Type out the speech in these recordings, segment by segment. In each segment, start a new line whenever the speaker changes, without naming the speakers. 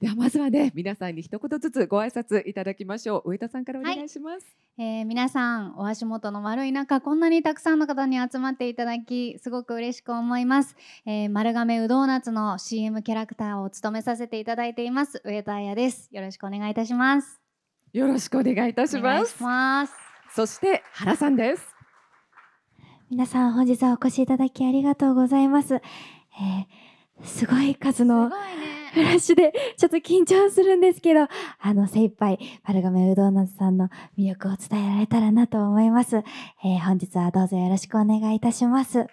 ではまずはね皆さんに一言ずつご挨拶いただきましょう上田さんからお願いします、
はい、えー、皆さんお足元の丸い中こんなにたくさんの方に集まっていただきすごく嬉しく思います、えー、丸亀うどーナツの CM キャラクターを務めさせていただいています上田彩ですよろしくお願いいたしますよろしくお願いいたします
そして原さんです皆さん本日はお越しいただきありがとうございます、えーすごい数のフラッシュで、ちょっと緊張するんですけど、あの、精一杯、パルガメうどんなずさんの魅力を伝えられたらなと思います。えー、本日はどうぞよろしくお願いいたします。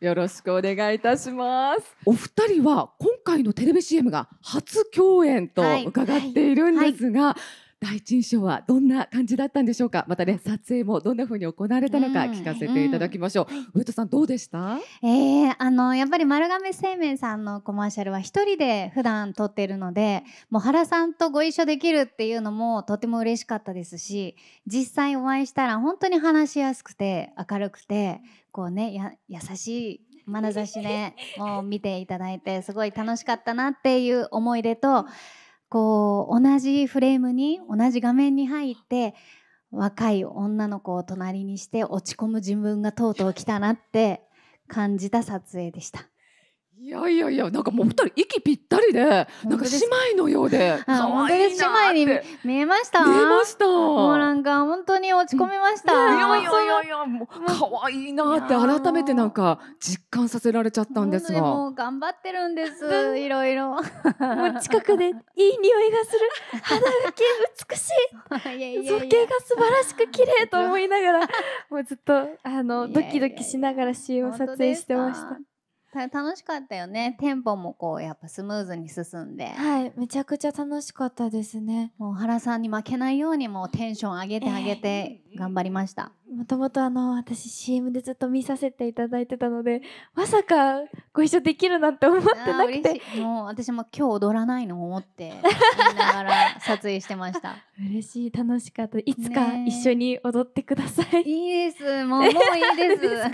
よろしくお願いいたします。お二人は今回のテレビ CM が初共演と伺っているんですが、はいはいはい第一印象はどんな感じだったんでしょうかまたね撮影もどんな風に行われたのか聞かせていただきましょう、うんうん、上戸さんどうでした
えー、あのやっぱり丸亀製麺さんのコマーシャルは一人で普段撮っているのでもう原さんとご一緒できるっていうのもとても嬉しかったですし実際お会いしたら本当に話しやすくて明るくてこうねや優しい眼差しね、もう見ていただいてすごい楽しかったなっていう思い出とこう同じフレームに同じ画面に入って若い女の子を隣にして落ち込む自分がとうとう来たなって感じた撮影でした。
いやいやいやなんかもう二人息ぴったりでなんか姉妹のようで
可愛いな姉妹に見えました見えましたもうなんか本当に落ち込みました、いやいやいやいや
もう可愛いなって改めてなんか実感させられちゃったんですがもう
頑張ってるんですいろいろもう近くでいい
匂いがする 肌が美しい造形が素晴らしく綺麗と思いながらもうずっとあのドキドキしながら CM 撮影してました。
楽しかったよねテンポもこうやっぱスムーズに進んではいめちゃくちゃ楽しかったですねもう原さんに負けないようにもうテンション上げて上げて頑張りました、えー、もともとあの私 CM でずっと見させていただいてたのでまさかご一緒できるなんて思ってなくてもう私も今日踊らないのを思って言いながら撮影してました 嬉しい楽しかったいつか一緒に踊ってください、ね、いいですもうもういいですいいです